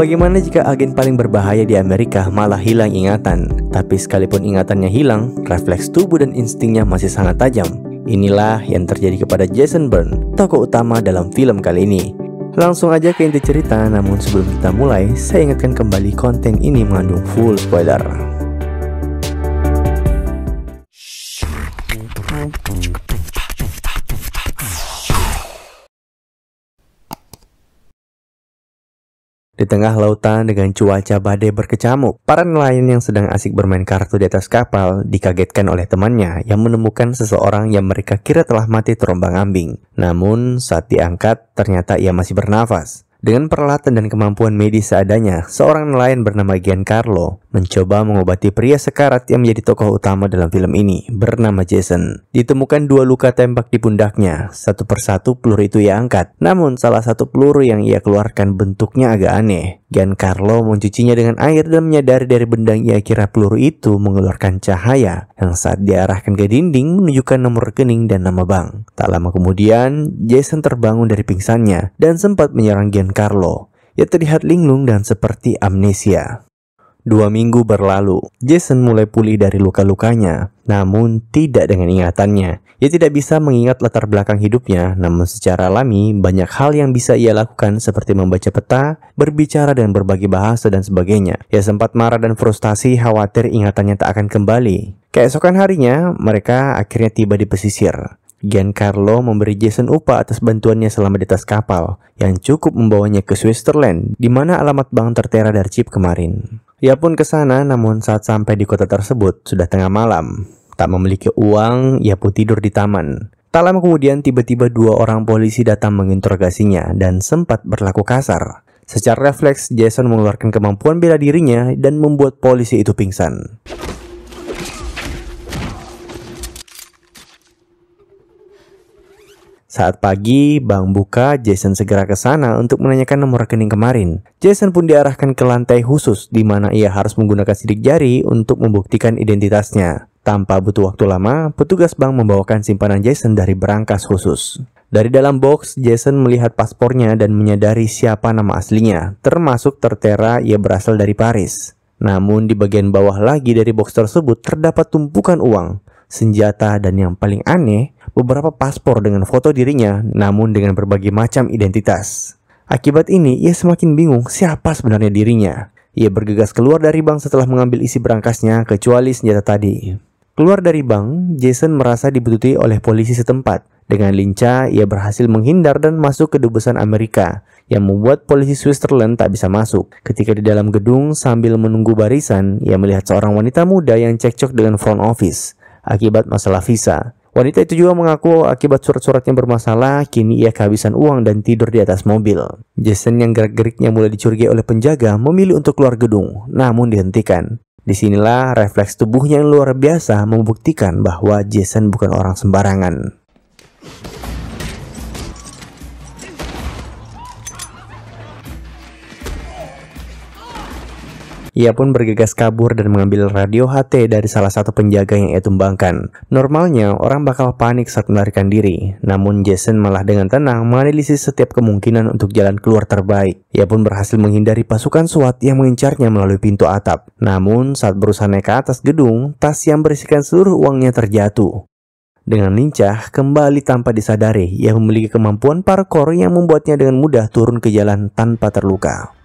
Bagaimana jika agen paling berbahaya di Amerika malah hilang ingatan? Tapi sekalipun ingatannya hilang, refleks tubuh dan instingnya masih sangat tajam. Inilah yang terjadi kepada Jason Bourne, tokoh utama dalam film kali ini. Langsung aja ke inti cerita, namun sebelum kita mulai, saya ingatkan kembali konten ini mengandung full spoiler. Di tengah lautan dengan cuaca badai berkecamuk, para nelayan yang sedang asik bermain kartu di atas kapal dikagetkan oleh temannya yang menemukan seseorang yang mereka kira telah mati terombang ambing. Namun saat diangkat ternyata ia masih bernafas. Dengan peralatan dan kemampuan medis seadanya, seorang nelayan bernama Giancarlo mencoba mengobati pria sekarat yang menjadi tokoh utama dalam film ini, bernama Jason. Ditemukan dua luka tembak di pundaknya, satu persatu peluru itu ia angkat, namun salah satu peluru yang ia keluarkan bentuknya agak aneh. Giancarlo mencucinya dengan air dan menyadari dari bendang ia kira peluru itu mengeluarkan cahaya yang saat diarahkan ke dinding menunjukkan nomor rekening dan nama bank. Tak lama kemudian, Jason terbangun dari pingsannya dan sempat menyerang Giancarlo. Ia terlihat linglung dan seperti amnesia. Dua minggu berlalu, Jason mulai pulih dari luka-lukanya, namun tidak dengan ingatannya. Ia tidak bisa mengingat latar belakang hidupnya, namun secara alami banyak hal yang bisa ia lakukan seperti membaca peta, berbicara dan berbagi bahasa dan sebagainya. Ia sempat marah dan frustasi khawatir ingatannya tak akan kembali. Keesokan harinya, mereka akhirnya tiba di pesisir. Giancarlo memberi Jason upah atas bantuannya selama di atas kapal, yang cukup membawanya ke Switzerland, di mana alamat bank tertera dari chip kemarin. Ia pun ke sana namun saat sampai di kota tersebut sudah tengah malam. Tak memiliki uang, ia pun tidur di taman. Tak lama kemudian tiba-tiba dua orang polisi datang menginterogasinya dan sempat berlaku kasar. Secara refleks, Jason mengeluarkan kemampuan bela dirinya dan membuat polisi itu pingsan. Saat pagi, bank buka, Jason segera ke sana untuk menanyakan nomor rekening kemarin. Jason pun diarahkan ke lantai khusus di mana ia harus menggunakan sidik jari untuk membuktikan identitasnya. Tanpa butuh waktu lama, petugas bank membawakan simpanan Jason dari berangkas khusus. Dari dalam box, Jason melihat paspornya dan menyadari siapa nama aslinya, termasuk tertera ia berasal dari Paris. Namun di bagian bawah lagi dari box tersebut terdapat tumpukan uang senjata, dan yang paling aneh, beberapa paspor dengan foto dirinya namun dengan berbagai macam identitas. Akibat ini, ia semakin bingung siapa sebenarnya dirinya. Ia bergegas keluar dari bank setelah mengambil isi berangkasnya kecuali senjata tadi. Keluar dari bank, Jason merasa dibutuhi oleh polisi setempat. Dengan lincah, ia berhasil menghindar dan masuk ke dubesan Amerika yang membuat polisi Switzerland tak bisa masuk. Ketika di dalam gedung sambil menunggu barisan, ia melihat seorang wanita muda yang cekcok dengan front office akibat masalah visa. Wanita itu juga mengaku akibat surat-suratnya bermasalah, kini ia kehabisan uang dan tidur di atas mobil. Jason yang gerak-geriknya mulai dicurigai oleh penjaga memilih untuk keluar gedung, namun dihentikan. Disinilah refleks tubuhnya yang luar biasa membuktikan bahwa Jason bukan orang sembarangan. Ia pun bergegas kabur dan mengambil radio HT dari salah satu penjaga yang ia tumbangkan. Normalnya, orang bakal panik saat melarikan diri, namun Jason malah dengan tenang menganalisis setiap kemungkinan untuk jalan keluar terbaik. Ia pun berhasil menghindari pasukan SWAT yang mengincarnya melalui pintu atap. Namun, saat berusaha naik ke atas gedung, tas yang berisikan seluruh uangnya terjatuh. Dengan lincah, kembali tanpa disadari, ia memiliki kemampuan parkour yang membuatnya dengan mudah turun ke jalan tanpa terluka.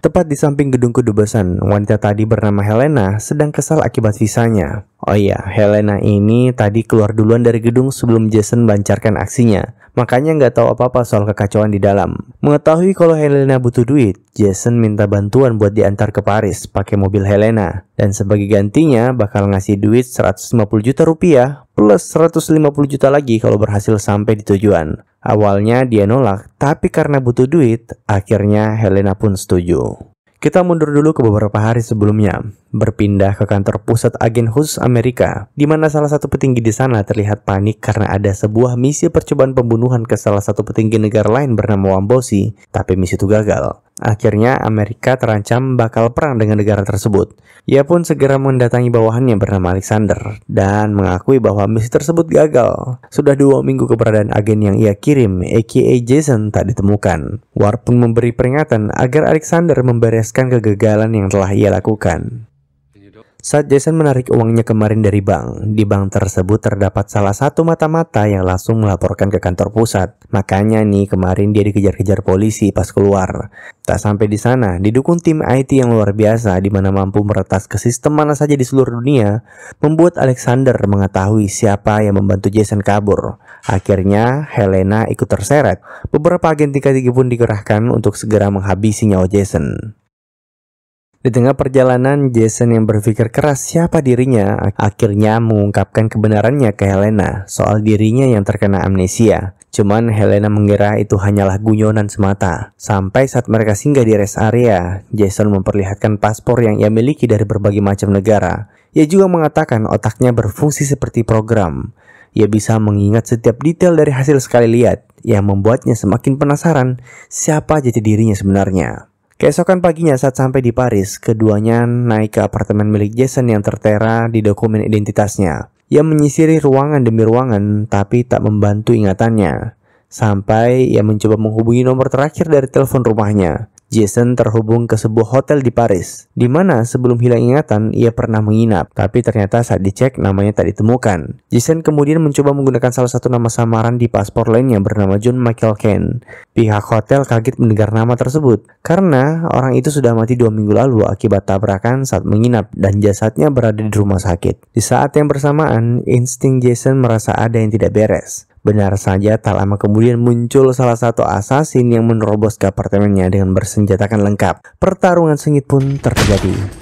Tepat di samping gedung kedubesan, wanita tadi bernama Helena sedang kesal akibat visanya. Oh iya, Helena ini tadi keluar duluan dari gedung sebelum Jason melancarkan aksinya. Makanya nggak tahu apa-apa soal kekacauan di dalam. Mengetahui kalau Helena butuh duit, Jason minta bantuan buat diantar ke Paris pakai mobil Helena. Dan sebagai gantinya bakal ngasih duit 150 juta rupiah plus 150 juta lagi kalau berhasil sampai di tujuan. Awalnya dia nolak, tapi karena butuh duit, akhirnya Helena pun setuju. Kita mundur dulu ke beberapa hari sebelumnya berpindah ke kantor pusat agen khusus Amerika, di mana salah satu petinggi di sana terlihat panik karena ada sebuah misi percobaan pembunuhan ke salah satu petinggi negara lain bernama Wambosi, tapi misi itu gagal. Akhirnya Amerika terancam bakal perang dengan negara tersebut. Ia pun segera mendatangi bawahannya bernama Alexander dan mengakui bahwa misi tersebut gagal. Sudah dua minggu keberadaan agen yang ia kirim, aka Jason, tak ditemukan. War pun memberi peringatan agar Alexander membereskan kegagalan yang telah ia lakukan. Saat Jason menarik uangnya kemarin dari bank, di bank tersebut terdapat salah satu mata-mata yang langsung melaporkan ke kantor pusat. Makanya nih kemarin dia dikejar-kejar polisi pas keluar. Tak sampai di sana, didukung tim IT yang luar biasa di mana mampu meretas ke sistem mana saja di seluruh dunia, membuat Alexander mengetahui siapa yang membantu Jason kabur. Akhirnya, Helena ikut terseret. Beberapa agen tingkat tinggi pun dikerahkan untuk segera menghabisi nyawa Jason. Di tengah perjalanan, Jason yang berpikir keras siapa dirinya akhirnya mengungkapkan kebenarannya ke Helena soal dirinya yang terkena amnesia. Cuman Helena mengira itu hanyalah guyonan semata. Sampai saat mereka singgah di rest area, Jason memperlihatkan paspor yang ia miliki dari berbagai macam negara. Ia juga mengatakan otaknya berfungsi seperti program. Ia bisa mengingat setiap detail dari hasil sekali lihat yang membuatnya semakin penasaran siapa jadi dirinya sebenarnya. Keesokan paginya saat sampai di Paris, keduanya naik ke apartemen milik Jason yang tertera di dokumen identitasnya. Ia menyisiri ruangan demi ruangan, tapi tak membantu ingatannya. Sampai ia mencoba menghubungi nomor terakhir dari telepon rumahnya. Jason terhubung ke sebuah hotel di Paris, di mana sebelum hilang ingatan ia pernah menginap, tapi ternyata saat dicek namanya tak ditemukan. Jason kemudian mencoba menggunakan salah satu nama samaran di paspor lainnya bernama John Michael Ken. Pihak hotel kaget mendengar nama tersebut, karena orang itu sudah mati dua minggu lalu akibat tabrakan saat menginap dan jasadnya berada di rumah sakit. Di saat yang bersamaan, insting Jason merasa ada yang tidak beres. Benar saja, tak lama kemudian muncul salah satu asasin yang menerobos ke apartemennya dengan bersenjatakan lengkap. Pertarungan sengit pun terjadi.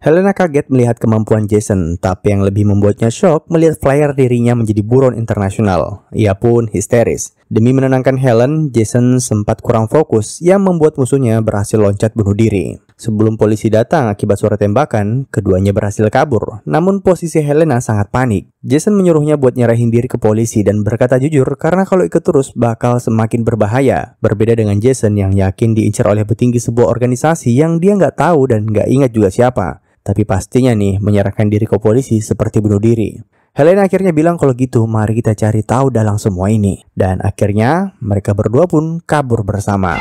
Helena kaget melihat kemampuan Jason, tapi yang lebih membuatnya shock melihat flyer dirinya menjadi buron internasional. Ia pun histeris. Demi menenangkan Helen, Jason sempat kurang fokus yang membuat musuhnya berhasil loncat bunuh diri. Sebelum polisi datang akibat suara tembakan, keduanya berhasil kabur. Namun posisi Helena sangat panik. Jason menyuruhnya buat nyerahin diri ke polisi dan berkata jujur karena kalau ikut terus bakal semakin berbahaya. Berbeda dengan Jason yang yakin diincar oleh petinggi sebuah organisasi yang dia nggak tahu dan nggak ingat juga siapa tapi pastinya nih menyerahkan diri ke polisi seperti bunuh diri. Helena akhirnya bilang kalau gitu mari kita cari tahu dalam semua ini. Dan akhirnya mereka berdua pun kabur bersama.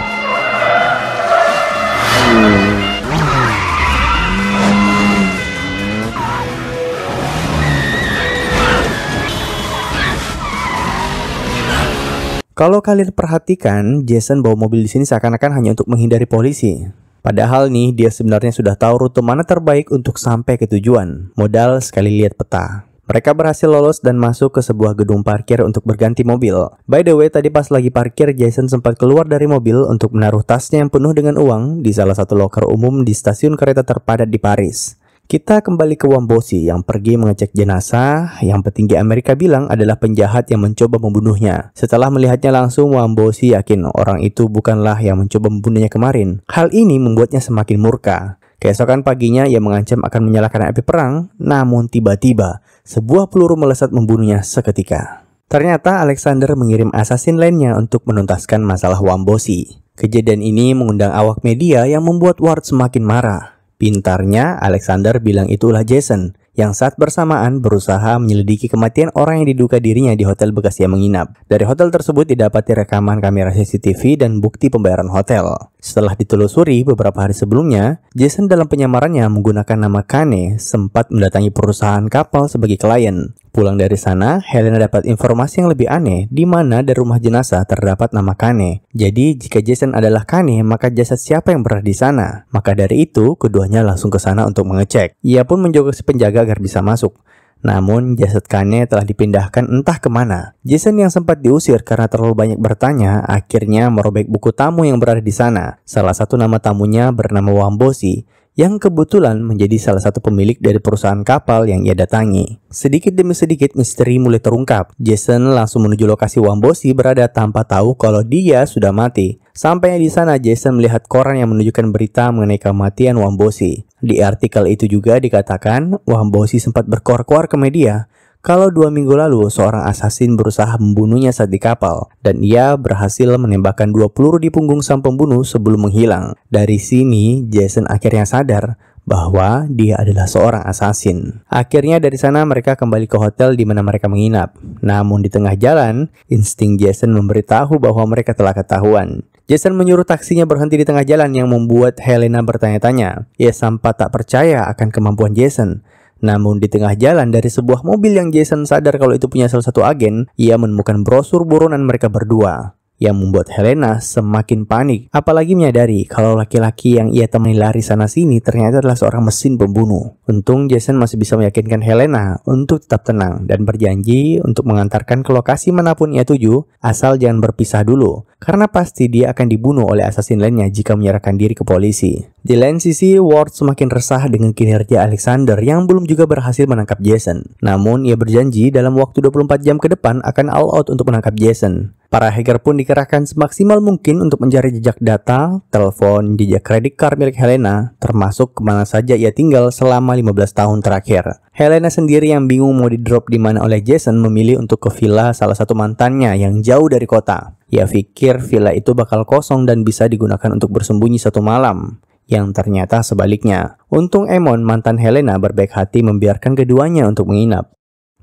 Kalau kalian perhatikan, Jason bawa mobil di sini seakan-akan hanya untuk menghindari polisi. Padahal nih, dia sebenarnya sudah tahu rute mana terbaik untuk sampai ke tujuan. Modal sekali lihat peta. Mereka berhasil lolos dan masuk ke sebuah gedung parkir untuk berganti mobil. By the way, tadi pas lagi parkir, Jason sempat keluar dari mobil untuk menaruh tasnya yang penuh dengan uang di salah satu loker umum di stasiun kereta terpadat di Paris. Kita kembali ke Wambosi yang pergi mengecek jenazah yang petinggi Amerika bilang adalah penjahat yang mencoba membunuhnya. Setelah melihatnya langsung, Wambosi yakin orang itu bukanlah yang mencoba membunuhnya kemarin. Hal ini membuatnya semakin murka. Keesokan paginya ia mengancam akan menyalakan api perang, namun tiba-tiba sebuah peluru melesat membunuhnya seketika. Ternyata Alexander mengirim asasin lainnya untuk menuntaskan masalah Wambosi. Kejadian ini mengundang awak media yang membuat Ward semakin marah. Pintarnya, Alexander bilang itulah Jason, yang saat bersamaan berusaha menyelidiki kematian orang yang diduga dirinya di hotel bekas ia menginap. Dari hotel tersebut didapati rekaman kamera CCTV dan bukti pembayaran hotel. Setelah ditelusuri beberapa hari sebelumnya, Jason dalam penyamarannya menggunakan nama Kane sempat mendatangi perusahaan kapal sebagai klien. Pulang dari sana, Helena dapat informasi yang lebih aneh di mana dari rumah jenazah terdapat nama Kane. Jadi, jika Jason adalah Kane, maka jasad siapa yang berada di sana? Maka dari itu, keduanya langsung ke sana untuk mengecek. Ia pun menjaga si penjaga agar bisa masuk. Namun, jasad Kane telah dipindahkan entah kemana. Jason yang sempat diusir karena terlalu banyak bertanya, akhirnya merobek buku tamu yang berada di sana. Salah satu nama tamunya bernama Wambosi yang kebetulan menjadi salah satu pemilik dari perusahaan kapal yang ia datangi. Sedikit demi sedikit misteri mulai terungkap. Jason langsung menuju lokasi Wambosi berada tanpa tahu kalau dia sudah mati. Sampainya di sana, Jason melihat koran yang menunjukkan berita mengenai kematian Wambosi. Di artikel itu juga dikatakan, Wambosi sempat berkor-kor ke media kalau dua minggu lalu seorang asasin berusaha membunuhnya saat di kapal dan ia berhasil menembakkan dua peluru di punggung sang pembunuh sebelum menghilang. Dari sini, Jason akhirnya sadar bahwa dia adalah seorang asasin. Akhirnya dari sana mereka kembali ke hotel di mana mereka menginap. Namun di tengah jalan, insting Jason memberitahu bahwa mereka telah ketahuan. Jason menyuruh taksinya berhenti di tengah jalan yang membuat Helena bertanya-tanya. Ia sempat tak percaya akan kemampuan Jason. Namun di tengah jalan dari sebuah mobil yang Jason sadar kalau itu punya salah satu agen, ia menemukan brosur buronan mereka berdua yang membuat Helena semakin panik. Apalagi menyadari kalau laki-laki yang ia temani lari sana sini ternyata adalah seorang mesin pembunuh. Untung Jason masih bisa meyakinkan Helena untuk tetap tenang dan berjanji untuk mengantarkan ke lokasi manapun ia tuju asal jangan berpisah dulu. Karena pasti dia akan dibunuh oleh assassin lainnya jika menyerahkan diri ke polisi. Di lain sisi, Ward semakin resah dengan kinerja Alexander yang belum juga berhasil menangkap Jason. Namun, ia berjanji dalam waktu 24 jam ke depan akan all out untuk menangkap Jason. Para hacker pun dikerahkan semaksimal mungkin untuk mencari jejak data, telepon, jejak kredit card milik Helena, termasuk kemana saja ia tinggal selama 15 tahun terakhir. Helena sendiri yang bingung mau di-drop di mana oleh Jason memilih untuk ke villa salah satu mantannya yang jauh dari kota. Ia pikir villa itu bakal kosong dan bisa digunakan untuk bersembunyi satu malam yang ternyata sebaliknya. Untung Emon, mantan Helena, berbaik hati membiarkan keduanya untuk menginap.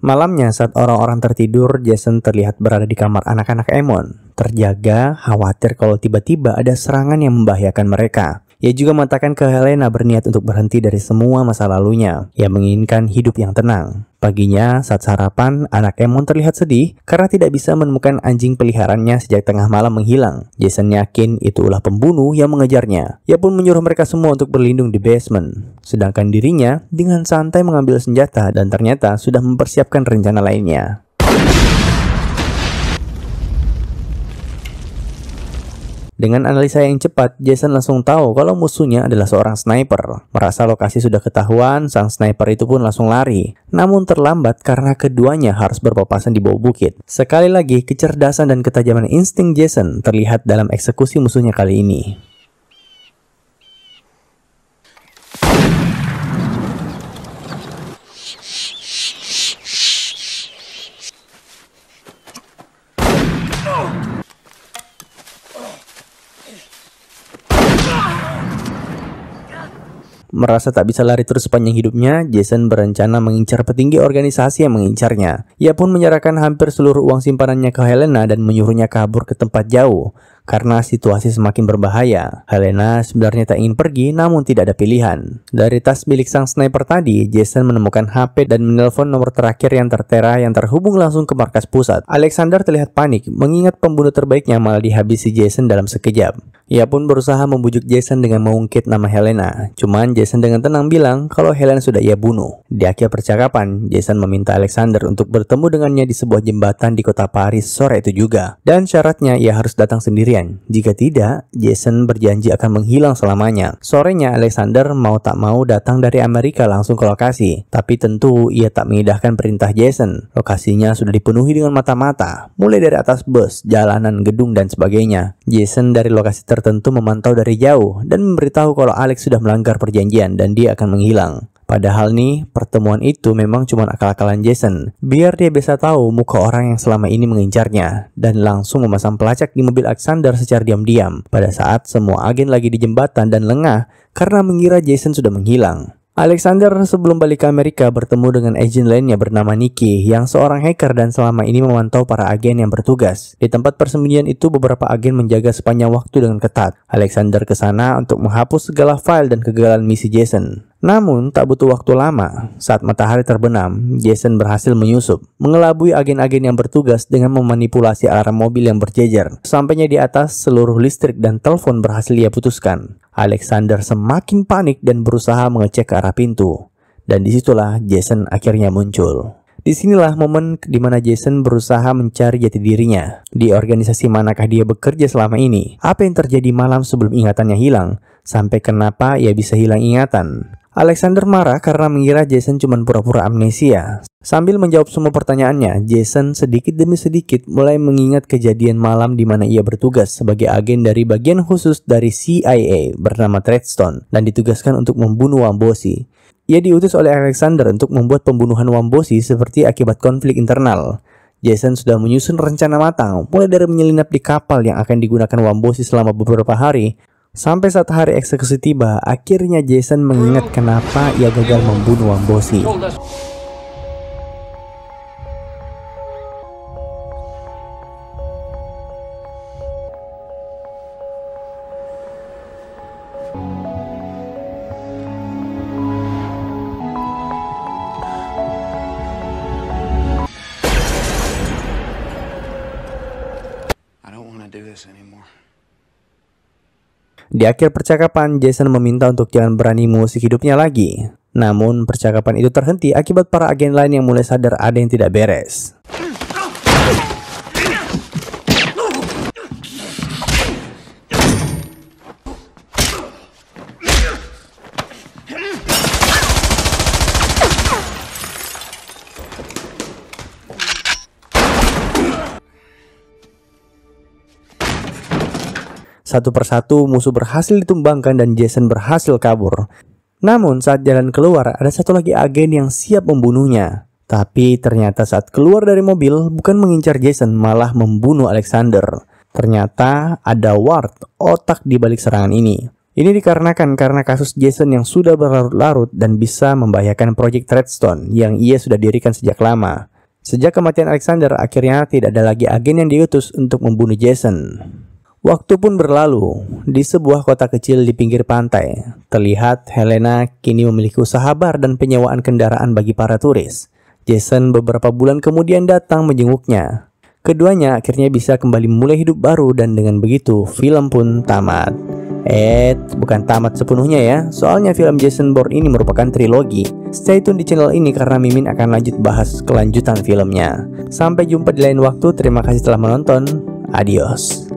Malamnya saat orang-orang tertidur, Jason terlihat berada di kamar anak-anak Emon. Terjaga, khawatir kalau tiba-tiba ada serangan yang membahayakan mereka. Ia juga mengatakan ke Helena berniat untuk berhenti dari semua masa lalunya. Ia menginginkan hidup yang tenang. Paginya, saat sarapan, anak Emon terlihat sedih karena tidak bisa menemukan anjing peliharannya sejak tengah malam menghilang. Jason yakin itu ulah pembunuh yang mengejarnya. Ia pun menyuruh mereka semua untuk berlindung di basement. Sedangkan dirinya dengan santai mengambil senjata dan ternyata sudah mempersiapkan rencana lainnya. Dengan analisa yang cepat, Jason langsung tahu kalau musuhnya adalah seorang sniper. Merasa lokasi sudah ketahuan, sang sniper itu pun langsung lari. Namun terlambat karena keduanya harus berpapasan di bawah bukit. Sekali lagi, kecerdasan dan ketajaman insting Jason terlihat dalam eksekusi musuhnya kali ini. Merasa tak bisa lari terus sepanjang hidupnya, Jason berencana mengincar petinggi organisasi yang mengincarnya. Ia pun menyerahkan hampir seluruh uang simpanannya ke Helena dan menyuruhnya kabur ke tempat jauh karena situasi semakin berbahaya. Helena sebenarnya tak ingin pergi namun tidak ada pilihan. Dari tas milik sang sniper tadi, Jason menemukan HP dan menelpon nomor terakhir yang tertera yang terhubung langsung ke markas pusat. Alexander terlihat panik mengingat pembunuh terbaiknya malah dihabisi Jason dalam sekejap. Ia pun berusaha membujuk Jason dengan mengungkit nama Helena. Cuman Jason dengan tenang bilang kalau Helena sudah ia bunuh. Di akhir percakapan, Jason meminta Alexander untuk bertemu dengannya di sebuah jembatan di kota Paris sore itu juga. Dan syaratnya ia harus datang sendirian. Jika tidak, Jason berjanji akan menghilang selamanya. Sorenya Alexander mau tak mau datang dari Amerika langsung ke lokasi. Tapi tentu ia tak mengindahkan perintah Jason. Lokasinya sudah dipenuhi dengan mata-mata. Mulai dari atas bus, jalanan, gedung, dan sebagainya. Jason dari lokasi tertentu memantau dari jauh dan memberitahu kalau Alex sudah melanggar perjanjian dan dia akan menghilang. Padahal nih, pertemuan itu memang cuma akal-akalan Jason, biar dia bisa tahu muka orang yang selama ini mengincarnya, dan langsung memasang pelacak di mobil Alexander secara diam-diam pada saat semua agen lagi di jembatan dan lengah karena mengira Jason sudah menghilang. Alexander sebelum balik ke Amerika bertemu dengan agen lainnya bernama Nikki yang seorang hacker dan selama ini memantau para agen yang bertugas. Di tempat persembunyian itu beberapa agen menjaga sepanjang waktu dengan ketat. Alexander ke sana untuk menghapus segala file dan kegagalan misi Jason. Namun, tak butuh waktu lama. Saat matahari terbenam, Jason berhasil menyusup, mengelabui agen-agen yang bertugas dengan memanipulasi alarm mobil yang berjejer. Sampainya di atas, seluruh listrik dan telepon berhasil ia putuskan. Alexander semakin panik dan berusaha mengecek ke arah pintu. Dan disitulah Jason akhirnya muncul. Disinilah momen di mana Jason berusaha mencari jati dirinya. Di organisasi manakah dia bekerja selama ini? Apa yang terjadi malam sebelum ingatannya hilang? Sampai kenapa ia bisa hilang ingatan? Alexander marah karena mengira Jason cuma pura-pura amnesia. Sambil menjawab semua pertanyaannya, Jason sedikit demi sedikit mulai mengingat kejadian malam di mana ia bertugas sebagai agen dari bagian khusus dari CIA bernama Treadstone dan ditugaskan untuk membunuh Wambosi. Ia diutus oleh Alexander untuk membuat pembunuhan Wambosi seperti akibat konflik internal. Jason sudah menyusun rencana matang, mulai dari menyelinap di kapal yang akan digunakan Wambosi selama beberapa hari, Sampai saat hari eksekusi tiba, akhirnya Jason mengingat kenapa ia gagal membunuh Wambosi. I di akhir percakapan, Jason meminta untuk jangan berani musik hidupnya lagi. Namun, percakapan itu terhenti akibat para agen lain yang mulai sadar ada yang tidak beres. Satu persatu musuh berhasil ditumbangkan dan Jason berhasil kabur. Namun saat jalan keluar ada satu lagi agen yang siap membunuhnya. Tapi ternyata saat keluar dari mobil bukan mengincar Jason malah membunuh Alexander. Ternyata ada Ward, otak di balik serangan ini. Ini dikarenakan karena kasus Jason yang sudah berlarut-larut dan bisa membahayakan Project Redstone yang ia sudah dirikan sejak lama. Sejak kematian Alexander, akhirnya tidak ada lagi agen yang diutus untuk membunuh Jason. Waktu pun berlalu. Di sebuah kota kecil di pinggir pantai, terlihat Helena kini memiliki usaha bar dan penyewaan kendaraan bagi para turis. Jason beberapa bulan kemudian datang menjenguknya. Keduanya akhirnya bisa kembali mulai hidup baru dan dengan begitu film pun tamat. Eh, bukan tamat sepenuhnya ya, soalnya film Jason Bourne ini merupakan trilogi. Stay tune di channel ini karena Mimin akan lanjut bahas kelanjutan filmnya. Sampai jumpa di lain waktu, terima kasih telah menonton. Adios.